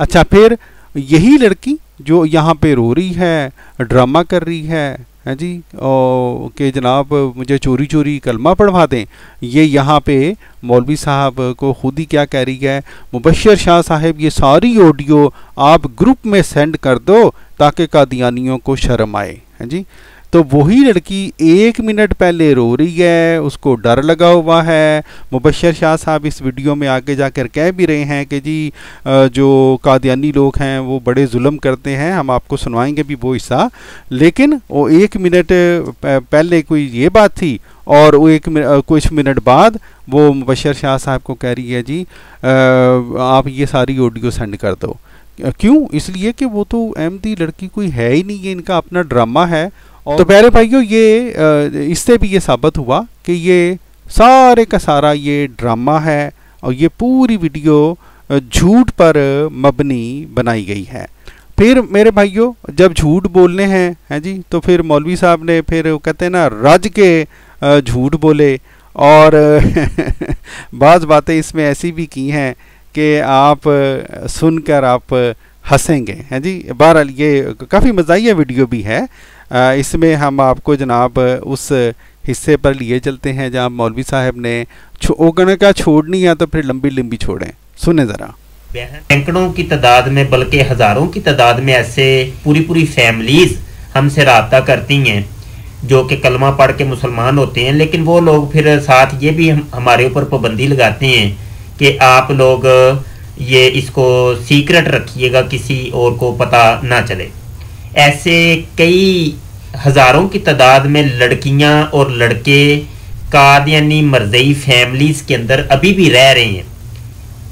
अच्छा फिर यही लड़की जो यहाँ पे रो रही है ड्रामा कर रही है है जी और के जनाब मुझे चोरी चोरी कलमा पढ़वा दें ये यहाँ पे मौलवी साहब को खुद ही क्या कह रही है मुबशर शाह साहब ये सारी ऑडियो आप ग्रुप में सेंड कर दो ताकि कादियानियों को शर्म आए हैं जी तो वही लड़की एक मिनट पहले रो रही है उसको डर लगा हुआ है मुबशर शाह साहब इस वीडियो में आगे जाकर कह भी रहे हैं कि जी जो कादियानी लोग हैं वो बड़े जुल्म करते हैं हम आपको सुनवाएंगे भी वो हिस्सा लेकिन वो एक मिनट पहले कोई ये बात थी और वो एक मिन, कुछ मिनट बाद वो मुबशर शाह साहब को कह रही है जी आप ये सारी ऑडियो सेंड कर दो क्यों इसलिए कि वो तो अहमदी लड़की कोई है ही नहीं है इनका अपना ड्रामा है तो प्यारे भाइयों ये इससे भी ये साबित हुआ कि ये सारे का सारा ये ड्रामा है और ये पूरी वीडियो झूठ पर मबनी बनाई गई है फिर मेरे भाइयों जब झूठ बोलने हैं हैं जी तो फिर मौलवी साहब ने फिर कहते हैं ना रज के झूठ बोले और बाज़ बातें इसमें ऐसी भी की हैं कि आप सुनकर आप हंसेंगे हैं जी बहरहाल ये काफ़ी मजाइया वीडियो भी है इसमें हम आपको जनाब उस हिस्से पर लिए चलते हैं जहाँ मौलवी साहब ने ओगण का छोड़नी है तो फिर लंबी लंबी छोड़ें सुने ज़रा सैकड़ों की तादाद में बल्कि हज़ारों की तादाद में ऐसे पूरी पूरी फैमिलीज़ हमसे रबता करती हैं जो कि कलमा पढ़ के मुसलमान होते हैं लेकिन वो लोग फिर साथ ये भी हम हमारे ऊपर पाबंदी लगाते हैं कि आप लोग ये इसको सीक्रेट रखिएगा किसी और को पता ना चले ऐसे कई हज़ारों की तादाद में लड़कियां और लड़के कादयानी मरदई फैमिलीज़ के अंदर अभी भी रह रहे हैं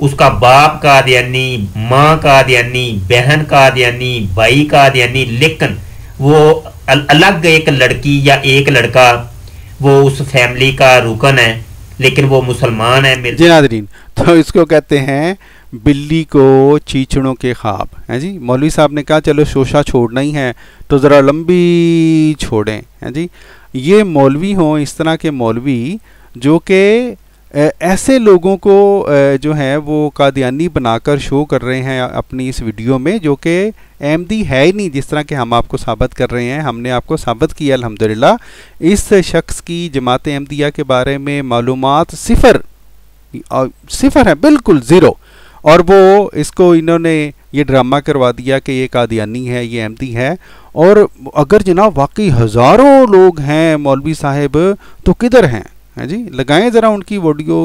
उसका बाप कादयानी माँ कादयानी बहन कादयानी भाई कादयानी लेकिन वो अलग एक लड़की या एक लड़का वो उस फैमिली का रुकन है लेकिन वो मुसलमान है जी नादरीन तो इसको कहते हैं बिल्ली को चीचड़ों के ख्वाब हैं जी मौलवी साहब ने कहा चलो शोशा छोड़ना ही है तो ज़रा लंबी छोड़ें हैं जी ये मौलवी हों इस तरह के मौलवी जो कि ऐसे लोगों को जो है वो कादियानी बनाकर शो कर रहे हैं अपनी इस वीडियो में जो कि अहमदी है ही नहीं जिस तरह के हम आपको साबित कर रहे हैं हमने आपको साबित किया अल्हम्दुलिल्लाह इस शख्स की जमात अहमदिया के बारे में मालूम सिफर सिफर है बिल्कुल ज़ीरो और वो इसको इन्होंने ये ड्रामा करवा दिया कि ये कादियानी है ये अहमदी है और अगर जना वाकई हज़ारों लोग हैं मौलवी साहब तो किधर हैं है जी लगाएं ज़रा उनकी ऑडियो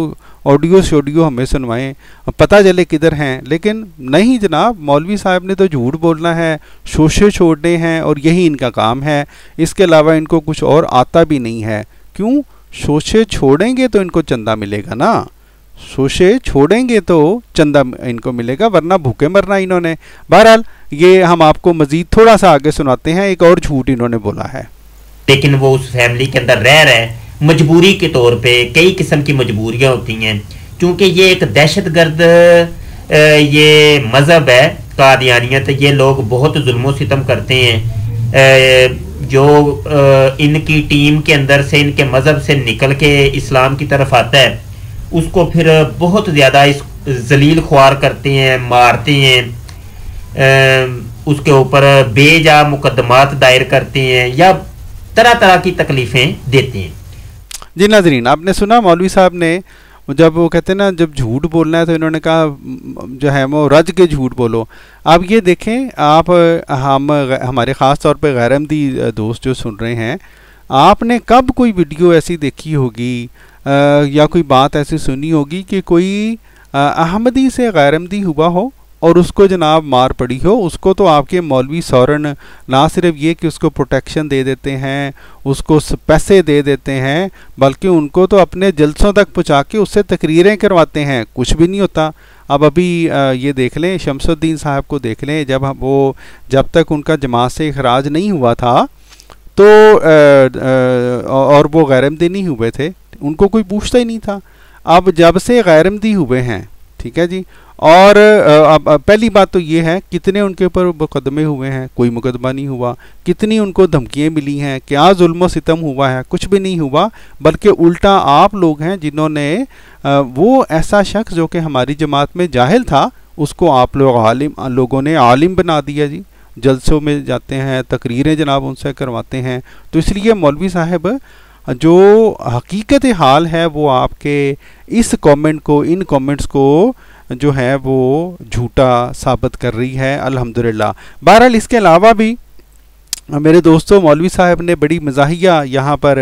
ऑडियो शोडियो हमें सुनवाएं पता चले किधर हैं लेकिन नहीं जनाब मौलवी साहब ने तो झूठ बोलना है शोशे छोड़ने हैं और यही इनका काम है इसके अलावा इनको कुछ और आता भी नहीं है क्यों शोशे छोड़ेंगे तो इनको चंदा मिलेगा ना सोशे छोड़ेंगे तो चंदा इनको मिलेगा वरना भूखे मरना इन्होंने बहरहाल ये हम आपको मजीद थोड़ा सा आगे सुनाते हैं एक और झूठ इन्होंने बोला है लेकिन वो उस फैमिली के अंदर रह रहे हैं मजबूरी के तौर पे कई किस्म की मजबूरियाँ होती हैं क्योंकि ये एक दहशत गर्द ये मज़हब है कादियानियत तो ये लोग बहुत जुल्मों सितम करते हैं जो इनकी टीम के अंदर से इनके मज़हब से निकल के इस्लाम की तरफ आता है उसको फिर बहुत ज़्यादा इस जलील ख्वार करते हैं मारते हैं उसके ऊपर बेजा मुकदमात दायर करते हैं या तरह तरह की तकलीफ़ें देते हैं जी नाजरीन आपने सुना मौलवी साहब ने जब वो कहते हैं ना जब झूठ बोलना है तो इन्होंने कहा जो है वो रज के झूठ बोलो आप ये देखें आप हम हमारे ख़ास तौर पे गैरमदी दोस्त जो सुन रहे हैं आपने कब कोई वीडियो ऐसी देखी होगी या कोई बात ऐसी सुनी होगी कि कोई अहमदी से गैरमदी हुआ हो और उसको जनाब मार पड़ी हो उसको तो आपके मौलवी सौरन ना सिर्फ ये कि उसको प्रोटेक्शन दे देते हैं उसको पैसे दे देते हैं बल्कि उनको तो अपने जलसों तक पहुँचा के उससे तकरीरें करवाते हैं कुछ भी नहीं होता अब अभी ये देख लें शमसुद्दीन साहब को देख लें जब वो जब तक उनका जमात से अखराज नहीं हुआ था तो और वो गैरमदी नहीं हुए थे उनको कोई पूछता ही नहीं था अब जब से गैरमदी हुए हैं ठीक है जी और अब पहली बात तो ये है कितने उनके ऊपर मुकदमे हुए हैं कोई मुकदमा नहीं हुआ कितनी उनको धमकियाँ मिली हैं क्या जुल्म सितम हुआ है कुछ भी नहीं हुआ बल्कि उल्टा आप लोग हैं जिन्होंने वो ऐसा शख्स जो कि हमारी जमात में जाहिल था उसको आप लोग आलिम लोगों ने आलिम बना दिया जी जलसों में जाते हैं तकरीरें जनाब उनसे करवाते हैं तो इसलिए मौलवी साहब जो हकीकत हाल है वो आपके इस कमेंट को इन कमेंट्स को जो है वो झूठा साबित कर रही है अल्हम्दुलिल्लाह बहरहाल इसके अलावा भी मेरे दोस्तों मौलवी साहब ने बड़ी मजाहिया यहाँ पर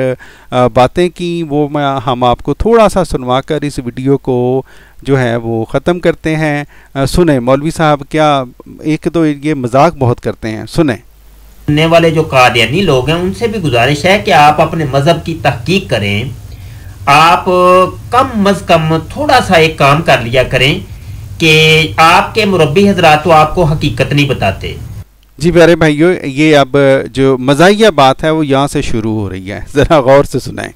बातें की वो मैं हम आपको थोड़ा सा सुनवा कर इस वीडियो को जो है वो ख़त्म करते हैं सुने मौलवी साहब क्या एक तो ये मजाक बहुत करते हैं सुने सुनने वाले जो कादयानी लोग हैं उनसे भी गुजारिश है कि आप अपने मज़हब की तहकीक करें आप कम अज़ कम थोड़ा सा एक काम कर लिया करें कि आपके मुरबी हजरा तो आपको हकीकत नहीं बताते जी प्यारे भाइयों ये अब जो मजाया बात है वो यहाँ से शुरू हो रही है ज़रा गौर से सुनाए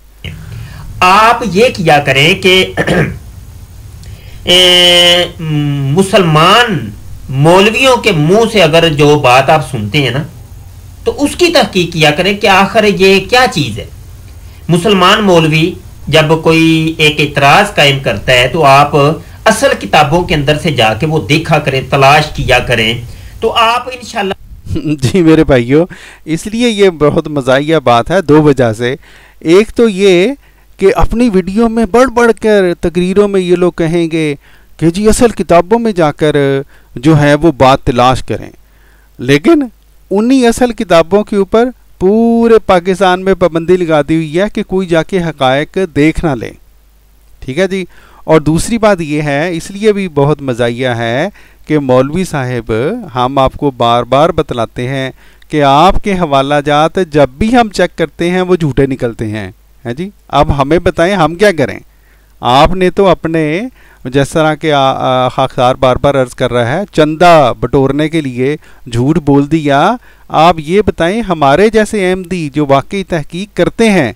आप ये किया करें कि मुसलमान मौलवियों के मुंह से अगर जो बात आप सुनते हैं ना तो उसकी तहकीक किया करें कि आखिर ये क्या चीज़ है मुसलमान मौलवी जब कोई एक इतराज कायम करता है तो आप असल किताबों के अंदर से जाके वो देखा करें तलाश किया करें तो आप इन जी मेरे भाइयों इसलिए ये बहुत मज़ाहिया बात है दो वजह से एक तो ये कि अपनी वीडियो में बढ़ बढ़ कर तकरीरों में ये लोग कहेंगे कि जी असल किताबों में जाकर जो है वो बात तलाश करें लेकिन उन्हीं असल किताबों के ऊपर पूरे पाकिस्तान में पाबंदी लगा दी हुई है कि कोई जाके हकायक देख ना ले ठीक है जी और दूसरी बात यह है इसलिए भी बहुत मजाया है कि मौलवी साहब हम आपको बार बार बतलाते हैं कि आपके हवाला जात जब भी हम चेक करते हैं वो झूठे निकलते हैं है जी अब हमें बताएं हम क्या करें आपने तो अपने जिस तरह के खाखदार बार बार अर्ज़ कर रहा है चंदा बटोरने के लिए झूठ बोल दिया आप ये बताएं हमारे जैसे अहमदी जो वाकई तहकीक करते हैं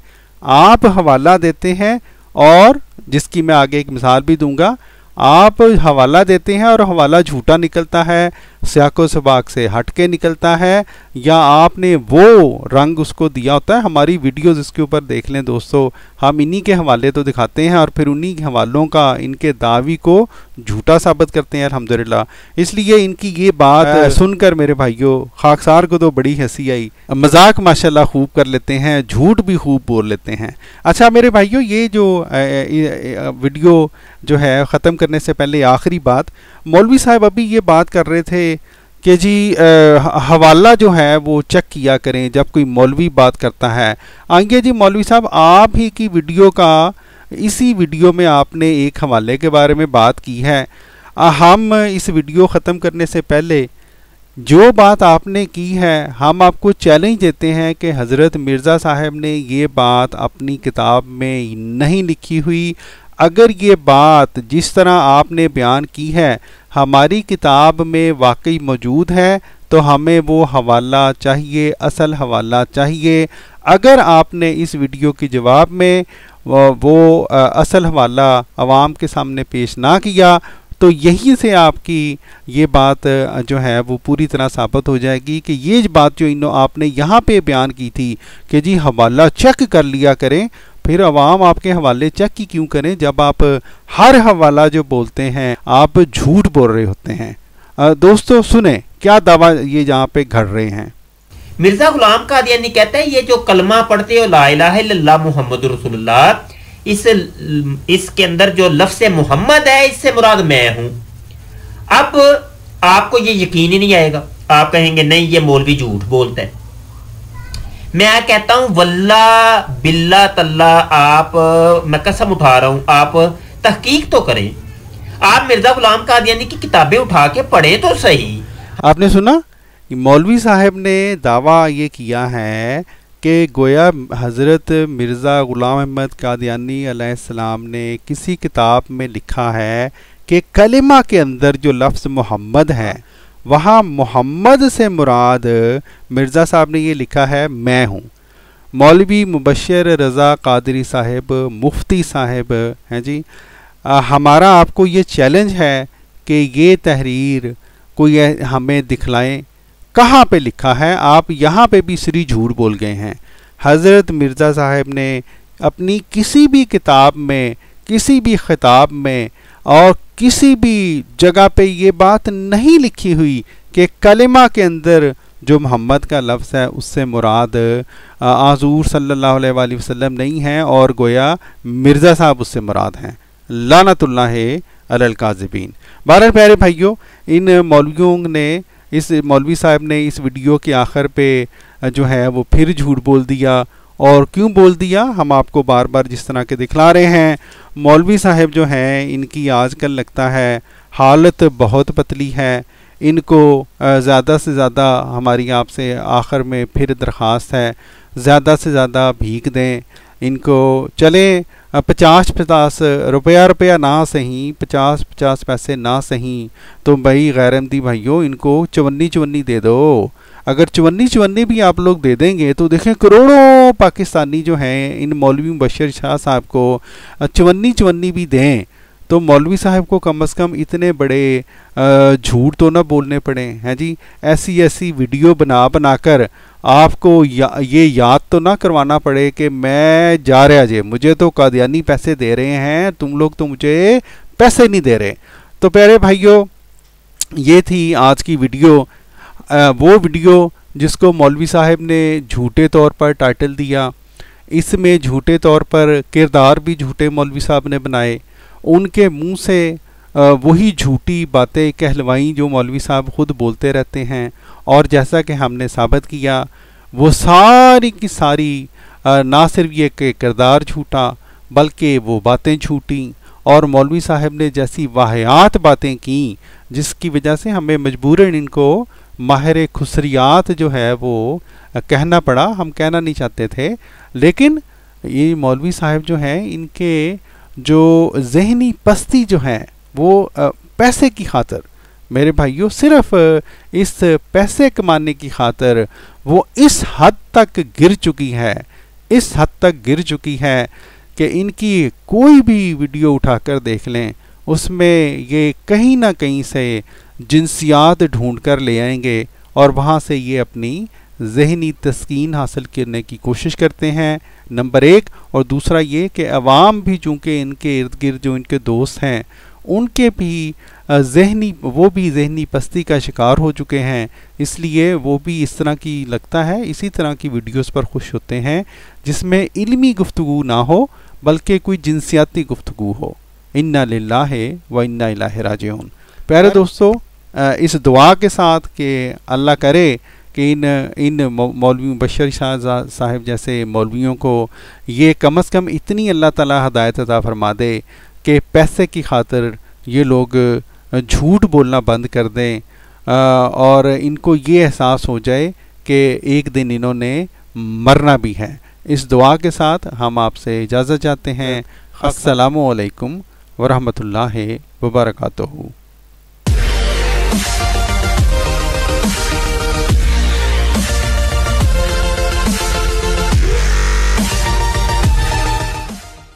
आप हवाला देते हैं और जिसकी मैं आगे एक मिसाल भी दूंगा आप हवाला देते हैं और हवाला झूठा निकलता है स्याको सबाक से हट के निकलता है या आपने वो रंग उसको दिया होता है हमारी वीडियोस इसके ऊपर देख लें दोस्तों हम इन्हीं के हवाले तो दिखाते हैं और फिर उन्हीं के हवालों का इनके दावी को झूठा साबित करते हैं अलहमदिल्ला इसलिए इनकी ये बात सुनकर मेरे भाइयों खाकसार को तो बड़ी हंसी आई मजाक माशाल्लाह खूब कर लेते हैं झूठ भी खूब बोल लेते हैं अच्छा मेरे भाइयों ये जो वीडियो जो है ख़त्म करने से पहले आखिरी बात मौलवी साहब अभी ये बात कर रहे थे कि जी हवाला जो है वो चेक किया करें जब कोई मौलवी बात करता है आइए जी मौलवी साहब आप ही की वीडियो का इसी वीडियो में आपने एक हवाले के बारे में बात की है हम इस वीडियो ख़त्म करने से पहले जो बात आपने की है हम आपको चैलेंज देते हैं कि हज़रत मिर्ज़ा साहब ने ये बात अपनी किताब में नहीं लिखी हुई अगर ये बात जिस तरह आपने बयान की है हमारी किताब में वाकई मौजूद है तो हमें वो हवाला चाहिए असल हवाला चाहिए अगर आपने इस वीडियो के जवाब में वो असल हवाला आवाम के सामने पेश ना किया तो यहीं से आपकी ये बात जो है वो पूरी तरह साबित हो जाएगी कि ये बात जो इन आपने यहाँ पे बयान की थी कि जी हवाला चेक कर लिया करें फिर अवाम आपके हवाले चेक क्यों करें जब आप हर हवाला जो बोलते हैं आप झूठ बोल रहे होते हैं दोस्तों सुने क्या दावा ये यहाँ पे घड़ रहे हैं मिर्जा गुलाम कादियानी कहते हैं ये जो कलमा पढ़ते हो ला मोहम्मद रसुल्ला इस इसके अंदर जो लफ्स मोहम्मद है इससे मुराद मैं हूं अब आपको ये यकीन ही नहीं आएगा आप कहेंगे नहीं ये मौलवी झूठ बोलते हैं मैं कहता हूं वल्ला बिल्ला तल्ला आप मैं कसम उठा रहा हूं आप तहकीक तो करें आप मिर्जा गुलाम कादियानी की किताबें उठा के पढ़े तो सही आपने सुना मौलवी साहब ने दावा ये किया है कि गोया हज़रत मिर्ज़ा ग़ुलाम अहमद कादियानी सलाम ने किसी किताब में लिखा है कि कलिमा के अंदर जो लफ्ज़ मोहम्मद है वहाँ मोहम्मद से मुराद मिर्ज़ा साहब ने ये लिखा है मैं हूँ मौलवी मुबशर रज़ा कादरी साहब मुफ्ती साहब हैं जी आ, हमारा आपको ये चैलेंज है कि ये तहरीर कोई हमें दिखलाएं कहाँ पे लिखा है आप यहाँ पे भी श्री झूठ बोल गए हैं हज़रत मिर्ज़ा साहब ने अपनी किसी भी किताब में किसी भी ख़िताब में और किसी भी जगह पे ये बात नहीं लिखी हुई कि कलिमा के अंदर जो मोहम्मद का लफ्ज़ है उससे मुराद आजूर सल्लल्लाहु अलैहि वसल्लम नहीं है और गोया मिर्ज़ा साहब उससे मुराद हैं लानतुल्ला अलकाजबीन बारह प्यारे भाइयों इन मौलवियों ने इस मौलवी साहब ने इस वीडियो के आखिर पे जो है वो फिर झूठ बोल दिया और क्यों बोल दिया हम आपको बार बार जिस तरह के दिखला रहे हैं मौलवी साहब जो हैं इनकी आजकल लगता है हालत बहुत पतली है इनको ज़्यादा से ज़्यादा हमारी आपसे आखिर में फिर दरख्वास्त है ज़्यादा से ज़्यादा भीख दें इनको चले पचास पचास रुपया रुपया ना सही पचास पचास पैसे ना सही तो भाई गैरमदी भाइयों इनको चवन्नी चवन्नी दे दो अगर चवन्नी चवन्नी भी आप लोग दे देंगे तो देखें करोड़ों पाकिस्तानी जो हैं इन मौलवी बशर शाह साहब को चवन्नी चवन्नी भी दें तो मौलवी साहब को कम से कम इतने बड़े झूठ तो ना बोलने पड़े हैं जी ऐसी ऐसी वीडियो बना बना कर आपको या, ये याद तो ना करवाना पड़े कि मैं जा रहा जे मुझे तो कादयानी पैसे दे रहे हैं तुम लोग तो मुझे पैसे नहीं दे रहे तो प्यारे भाइयों ये थी आज की वीडियो वो वीडियो जिसको मौलवी साहब ने झूठे तौर पर टाइटल दिया इसमें झूठे तौर पर किरदार भी झूठे मौलवी साहब ने बनाए उनके मुंह से वही झूठी बातें कहलवाई जो मौलवी साहब खुद बोलते रहते हैं और जैसा कि हमने साबित किया वो सारी की सारी ना सिर्फ ये किरदार झूठा बल्कि वो बातें झूठी और मौलवी साहब ने जैसी वाहियात बातें की जिसकी वजह से हमें मजबूरन इनको माहिर खुसरियात जो है वो कहना पड़ा हम कहना नहीं चाहते थे लेकिन ये मौलवी साहब जो हैं इनके जो जहनी पस्ती जो है वो पैसे की खातर मेरे भाइयों सिर्फ इस पैसे कमाने की खातर वो इस हद तक गिर चुकी है इस हद तक गिर चुकी है कि इनकी कोई भी वीडियो उठाकर देख लें उसमें ये कहीं ना कहीं से जिनसियात ढूंढ कर ले आएंगे और वहाँ से ये अपनी जहनी तस्किन हासिल करने की कोशिश करते हैं नंबर एक और दूसरा ये कि अवाम भी चूँकि इनके इर्द गिर्द जो इनके दोस्त हैं उनके भी जहनी वो भी जहनी पस्ती का शिकार हो चुके हैं इसलिए वो भी इस तरह की लगता है इसी तरह की वीडियोस पर खुश होते हैं जिसमें इल्मी गुफ्तु ना हो बल्कि कोई जिनसियाती गुफ्तु हो इन्ना ला व इन्ना उन प्यारे दोस्तों इस दुआ के साथ कि अल्लाह करे कि इन इन मौलवी बशर शाह साहब जैसे मौलवियों को ये कम अज़ कम इतनी अल्लाह ताला हदायत अदा फरमा दे कि पैसे की खातर ये लोग झूठ बोलना बंद कर दें और इनको ये एहसास हो जाए कि एक दिन इन्होंने मरना भी है इस दुआ के साथ हम आपसे इजाज़त चाहते हैं असलकम वरहमल वबरकू